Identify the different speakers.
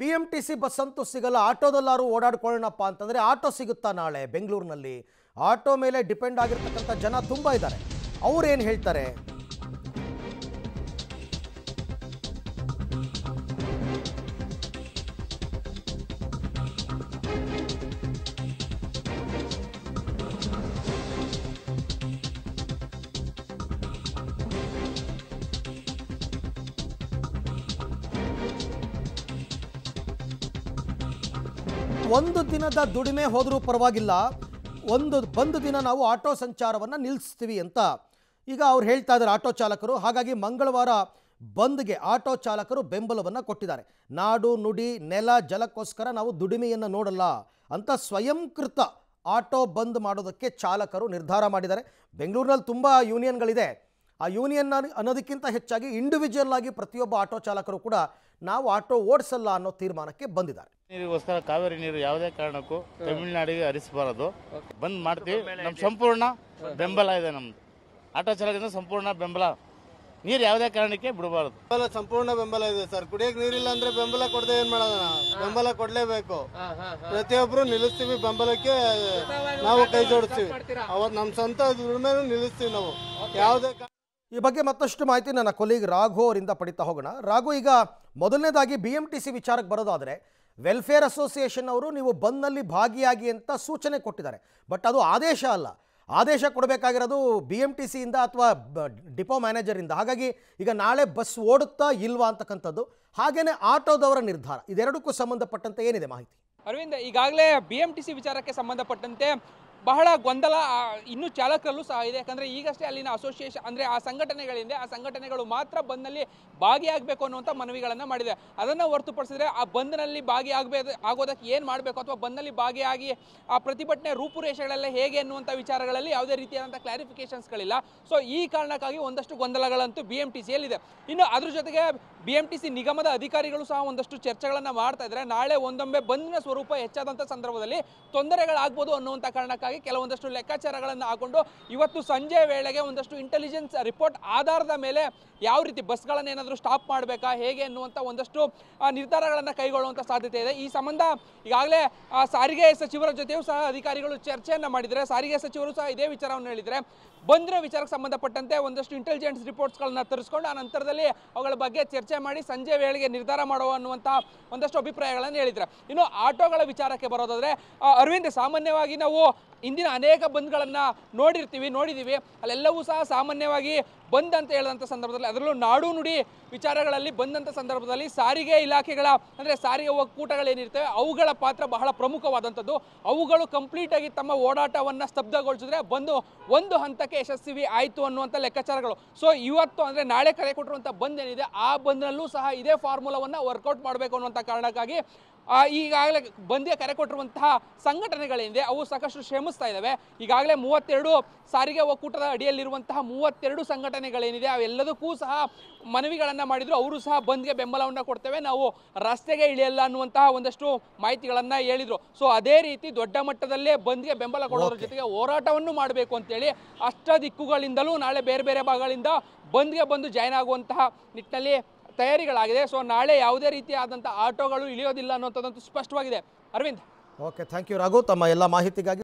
Speaker 1: P M T C bus ಅಂತೂ ಸಿಗಲ್ಲ ಆಟೋದಲ್ಲಾರು ಓಡಾಡ್ಕೊಳ್ಳೋಣಪ್ಪ ಅಂತಂದರೆ ಆಟೋ ಸಿಗುತ್ತಾ ನಾಳೆ ಬೆಂಗಳೂರಿನಲ್ಲಿ ಆಟೋ ಮೇಲೆ ಡಿಪೆಂಡ್ ಆಗಿರ್ತಕ್ಕಂಥ ಜನ ತುಂಬ ಇದ್ದಾರೆ ಅವ್ರು ಹೇಳ್ತಾರೆ ಒಂದು ದಿನದ ದುಡಿಮೆ ಹೋದರೂ ಪರವಾಗಿಲ್ಲ ಒಂದು ಒಂದು ದಿನ ನಾವು ಆಟೋ ಸಂಚಾರವನ್ನು ನಿಲ್ಲಿಸ್ತೀವಿ ಅಂತ ಈಗ ಅವ್ರು ಹೇಳ್ತಾ ಇದ್ದಾರೆ ಆಟೋ ಚಾಲಕರು ಹಾಗಾಗಿ ಮಂಗಳವಾರ ಬಂದ್ಗೆ ಆಟೋ ಚಾಲಕರು ಬೆಂಬಲವನ್ನು ಕೊಟ್ಟಿದ್ದಾರೆ ನಾಡು ನುಡಿ ನೆಲ ಜಲಕ್ಕೋಸ್ಕರ ನಾವು ದುಡಿಮೆಯನ್ನು ನೋಡಲ್ಲ ಅಂತ ಸ್ವಯಂಕೃತ ಆಟೋ ಬಂದ್ ಮಾಡೋದಕ್ಕೆ ಚಾಲಕರು ನಿರ್ಧಾರ ಮಾಡಿದ್ದಾರೆ ಬೆಂಗಳೂರಿನಲ್ಲಿ ತುಂಬ ಯೂನಿಯನ್ಗಳಿದೆ ಆ ಯೂನಿಯನ್ ಅನ್ನೋದಕ್ಕಿಂತ ಹೆಚ್ಚಾಗಿ ಇಂಡಿವಿಜುವಲ್ ಆಗಿ ಪ್ರತಿಯೊಬ್ಬ ಆಟೋ ಚಾಲಕರು ಕೂಡ ನಾವು ಆಟೋ ಓಡಿಸಲ್ಲ ಅನ್ನೋ ತೀರ್ಮಾನಕ್ಕೆ ಬಂದಿದ್ದಾರೆ ನೀರಿಗೋಸ್ಕರ ಕಾವೇರಿ ನೀರು ಯಾವುದೇ ಕಾರಣಕ್ಕೂ ತಮಿಳುನಾಡಿಗೆ ಹರಿಸಬಾರದು ಬಂದ್ ಮಾಡ್ತೀವಿ ನಮ್ಮ ಸಂಪೂರ್ಣ ಬೆಂಬಲ ಇದೆ ನಮ್ದು ಆಟೋ ಚಾಲಕರಿಂದ ಸಂಪೂರ್ಣ ಬೆಂಬಲ ನೀರು ಯಾವುದೇ ಕಾರಣಕ್ಕೆ ಬಿಡಬಾರದು ಬೆಂಬಲ ಸಂಪೂರ್ಣ ಬೆಂಬಲ ಇದೆ ಸರ್ ಕುಡಿಯಕ್ ನೀರಿಲ್ಲ ಅಂದ್ರೆ ಬೆಂಬಲ ಕೊಡದೆ ಏನ್ ಮಾಡೋಣ ಬೆಂಬಲ ಕೊಡ್ಲೇಬೇಕು ಪ್ರತಿಯೊಬ್ರು ನಿಲ್ಲಿಸ್ತೀವಿ ಬೆಂಬಲಕ್ಕೆ ನಾವು ಕೈ ಜೋಡಿಸ್ತೀವಿ ಅವತ್ ನಮ್ ಸ್ವಂತ ನಿಲ್ಲಿಸ್ತೀವಿ ನಾವು ಯಾವುದೇ ಈ ಬಗ್ಗೆ ಮತ್ತಷ್ಟು ಮಾಹಿತಿ ನನ್ನ ಕೊಲೀಗ್ ರಾಘು ಅವರಿಂದ ಪಡಿತಾ ಹೋಗೋಣ ರಾಘು ಈಗ ಮೊದಲನೇದಾಗಿ ಬಿ ಎಂ ಟಿ ಸಿ ವಿಚಾರಕ್ಕೆ ಬರೋದಾದರೆ ವೆಲ್ಫೇರ್ ಅಸೋಸಿಯೇಷನ್ ಅವರು ನೀವು ಬಂದ್ನಲ್ಲಿ ಭಾಗಿಯಾಗಿ ಅಂತ ಸೂಚನೆ ಕೊಟ್ಟಿದ್ದಾರೆ ಬಟ್ ಅದು ಆದೇಶ ಅಲ್ಲ ಆದೇಶ ಕೊಡಬೇಕಾಗಿರೋದು ಬಿ ಎಂ ಟಿ ಸಿಯಿಂದ ಅಥವಾ ಡಿಪೋ ಮ್ಯಾನೇಜರಿಂದ ಹಾಗಾಗಿ ಈಗ ನಾಳೆ ಬಸ್ ಓಡುತ್ತಾ ಇಲ್ವಾ ಅಂತಕ್ಕಂಥದ್ದು ಹಾಗೆಯೇ ಆಟೋದವರ ನಿರ್ಧಾರ ಇದೆರಡಕ್ಕೂ ಸಂಬಂಧಪಟ್ಟಂತೆ ಏನಿದೆ ಮಾಹಿತಿ
Speaker 2: ಅರವಿಂದ ಈಗಾಗಲೇ ಬಿ ಎಂ ಟಿ ಸಿ ವಿಚಾರಕ್ಕೆ ಸಂಬಂಧಪಟ್ಟಂತೆ ಬಹಳ ಗೊಂದಲ ಇನ್ನು ಚಾಲಕರಲ್ಲೂ ಸಹ ಇದೆ ಯಾಕಂದರೆ ಈಗಷ್ಟೇ ಅಲ್ಲಿನ ಅಸೋಸಿಯೇಷನ್ ಅಂದರೆ ಆ ಸಂಘಟನೆಗಳಿಂದ ಆ ಸಂಘಟನೆಗಳು ಮಾತ್ರ ಬಂದ್ನಲ್ಲಿ ಭಾಗಿಯಾಗಬೇಕು ಅನ್ನುವಂಥ ಮನವಿಗಳನ್ನು ಮಾಡಿದೆ ಅದನ್ನು ಹೊರತುಪಡಿಸಿದ್ರೆ ಆ ಬಂದ್ನಲ್ಲಿ ಭಾಗಿಯಾಗಬೇಕು ಆಗೋದಕ್ಕೆ ಏನು ಮಾಡಬೇಕು ಅಥವಾ ಬಂದ್ನಲ್ಲಿ ಭಾಗಿಯಾಗಿ ಆ ಪ್ರತಿಭಟನೆ ರೂಪುರೇಷೆಗಳೆಲ್ಲ ಹೇಗೆ ಅನ್ನುವಂಥ ವಿಚಾರಗಳಲ್ಲಿ ಯಾವುದೇ ರೀತಿಯಾದಂಥ ಕ್ಲಾರಿಫಿಕೇಷನ್ಸ್ಗಳಿಲ್ಲ ಸೊ ಈ ಕಾರಣಕ್ಕಾಗಿ ಒಂದಷ್ಟು ಗೊಂದಲಗಳಂತೂ ಬಿ ಎಂ ಟಿ ಸಿಯಲ್ಲಿದೆ ಇನ್ನು ಅದ್ರ ಜೊತೆಗೆ ಬಿ ಎಂ ಟಿ ಸಿ ನಿಗಮದ ಅಧಿಕಾರಿಗಳು ಸಹ ಒಂದಷ್ಟು ಚರ್ಚೆಗಳನ್ನು ಮಾಡ್ತಾ ಇದ್ರೆ ನಾಳೆ ಒಂದೊಮ್ಮೆ ಬಂದ್ನ ಸ್ವರೂಪ ಹೆಚ್ಚಾದಂಥ ಸಂದರ್ಭದಲ್ಲಿ ತೊಂದರೆಗಳಾಗ್ಬೋದು ಅನ್ನುವಂಥ ಕಾರಣಕ್ಕಾಗಿ ಸಂಬಂಧಿಸಿದಂತಾಗಿ ಕೆಲವೊಂದಷ್ಟು ಲೆಕ್ಕಾಚಾರಗಳನ್ನು ಹಾಕೊಂಡು ಇವತ್ತು ಸಂಜೆ ವೇಳೆಗೆ ಒಂದಷ್ಟು ಇಂಟೆಲಿಜೆನ್ಸ್ ರಿಪೋರ್ಟ್ ಆಧಾರದ ಮೇಲೆ ಯಾವ ರೀತಿ ಬಸ್ಗಳನ್ನು ಏನಾದರೂ ಸ್ಟಾಪ್ ಮಾಡಬೇಕಾ ಹೇಗೆ ಅನ್ನುವಂಥ ಒಂದಷ್ಟು ನಿರ್ಧಾರಗಳನ್ನು ಕೈಗೊಳ್ಳುವಂಥ ಸಾಧ್ಯತೆ ಇದೆ ಈ ಸಂಬಂಧ ಈಗಾಗಲೇ ಸಾರಿಗೆ ಸಚಿವರ ಜೊತೆಯೂ ಸಹ ಅಧಿಕಾರಿಗಳು ಚರ್ಚೆಯನ್ನು ಮಾಡಿದರೆ ಸಾರಿಗೆ ಸಚಿವರು ಸಹ ಇದೇ ವಿಚಾರವನ್ನು ಹೇಳಿದರೆ ಬಂದಿರೋ ವಿಚಾರಕ್ಕೆ ಸಂಬಂಧಪಟ್ಟಂತೆ ಒಂದಷ್ಟು ಇಂಟೆಲಿಜೆನ್ಸ್ ರಿಪೋರ್ಟ್ಸ್ಗಳನ್ನ ತರಿಸ್ಕೊಂಡು ಆ ನಂತರದಲ್ಲಿ ಅವುಗಳ ಬಗ್ಗೆ ಚರ್ಚೆ ಮಾಡಿ ಸಂಜೆ ವೇಳೆಗೆ ನಿರ್ಧಾರ ಮಾಡುವ ಅನ್ನುವಂಥ ಒಂದಷ್ಟು ಅಭಿಪ್ರಾಯಗಳನ್ನು ಹೇಳಿದರೆ ಇನ್ನು ಆಟೋಗಳ ವಿಚಾರಕ್ಕೆ ಬರೋದಾದರೆ ಅರವಿಂದ್ ಸಾಮಾನ್ಯವಾಗಿ ನಾವು ಇಂದಿನ ಅನೇಕ ಬಂದ್ಗಳನ್ನು ನೋಡಿರ್ತೀವಿ ನೋಡಿದ್ದೀವಿ ಅಲ್ಲೆಲ್ಲವೂ ಸಹ ಸಾಮಾನ್ಯವಾಗಿ ಬಂದ್ ಅಂತ ಹೇಳಿದಂಥ ಸಂದರ್ಭದಲ್ಲಿ ಅದರಲ್ಲೂ ನಾಡು ನುಡಿ ವಿಚಾರಗಳಲ್ಲಿ ಬಂದಂಥ ಸಂದರ್ಭದಲ್ಲಿ ಸಾರಿಗೆ ಇಲಾಖೆಗಳ ಅಂದರೆ ಸಾರಿಗೆ ಒಕ್ಕೂಟಗಳು ಏನಿರ್ತವೆ ಅವುಗಳ ಪಾತ್ರ ಬಹಳ ಪ್ರಮುಖವಾದಂಥದ್ದು ಅವುಗಳು ಕಂಪ್ಲೀಟಾಗಿ ತಮ್ಮ ಓಡಾಟವನ್ನು ಸ್ತಬ್ಧಗೊಳಿಸಿದ್ರೆ ಬಂದು ಒಂದು ಹಂತಕ್ಕೆ ಯಶಸ್ವಿ ಆಯಿತು ಅನ್ನುವಂಥ ಲೆಕ್ಕಾಚಾರಗಳು ಸೊ ಇವತ್ತು ಅಂದರೆ ನಾಳೆ ಕರೆ ಕೊಟ್ಟಿರುವಂಥ ಬಂದ್ ಏನಿದೆ ಆ ಬಂದ್ನಲ್ಲೂ ಸಹ ಇದೇ ಫಾರ್ಮುಲಾವನ್ನು ವರ್ಕೌಟ್ ಮಾಡಬೇಕು ಅನ್ನುವಂಥ ಕಾರಣಕ್ಕಾಗಿ ಈಗಾಗಲೇ ಬಂದ್ಗೆ ಕರೆ ಕೊಟ್ಟಿರುವಂತಹ ಸಂಘಟನೆಗಳೇನಿದೆ ಅವು ಸಾಕಷ್ಟು ಶ್ರಮಿಸ್ತಾ ಇದ್ದಾವೆ ಈಗಾಗಲೇ ಮೂವತ್ತೆರಡು ಸಾರಿಗೆ ಒಕ್ಕೂಟದ ಅಡಿಯಲ್ಲಿರುವಂತಹ ಮೂವತ್ತೆರಡು ಸಂಘಟನೆ ಸಂಘಟನೆಗಳೇನಿದೆ ಅವೆಲ್ಲದಕ್ಕೂ ಸಹ ಮನವಿಗಳನ್ನ ಮಾಡಿದ್ರು ಅವರು ಸಹ ಬಂದ್ಗೆ ಬೆಂಬಲವನ್ನು ಕೊಡ್ತೇವೆ ನಾವು ರಸ್ತೆಗೆ ಇಳಿಯಲ್ಲ ಅನ್ನುವಂತಹ ಒಂದಷ್ಟು ಮಾಹಿತಿಗಳನ್ನ ಹೇಳಿದರು ಸೊ ಅದೇ ರೀತಿ ದೊಡ್ಡ ಮಟ್ಟದಲ್ಲೇ ಬಂದ್ಗೆ ಬೆಂಬಲ ಕೊಡೋದ್ರ ಜೊತೆಗೆ ಹೋರಾಟವನ್ನು ಮಾಡಬೇಕು ಅಂತೇಳಿ ಅಷ್ಟ ದಿಕ್ಕುಗಳಿಂದಲೂ ನಾಳೆ ಬೇರೆ ಬೇರೆ ಭಾಗಗಳಿಂದ ಬಂದ್ಗೆ ಬಂದು ಜಾಯ್ನ್ ಆಗುವಂತಹ ನಿಟ್ಟಿನಲ್ಲಿ ತಯಾರಿಗಳಾಗಿದೆ ಸೊ ನಾಳೆ ಯಾವುದೇ ರೀತಿಯಾದಂಥ ಆಟೋಗಳು ಇಳಿಯೋದಿಲ್ಲ ಅನ್ನುವಂಥದ್ದಂತೂ ಸ್ಪಷ್ಟವಾಗಿದೆ Arvind
Speaker 1: okay thank you Raghu ತಮ್ಮ ಎಲ್ಲ ಮಾಹಿತಿಗಾಗಿ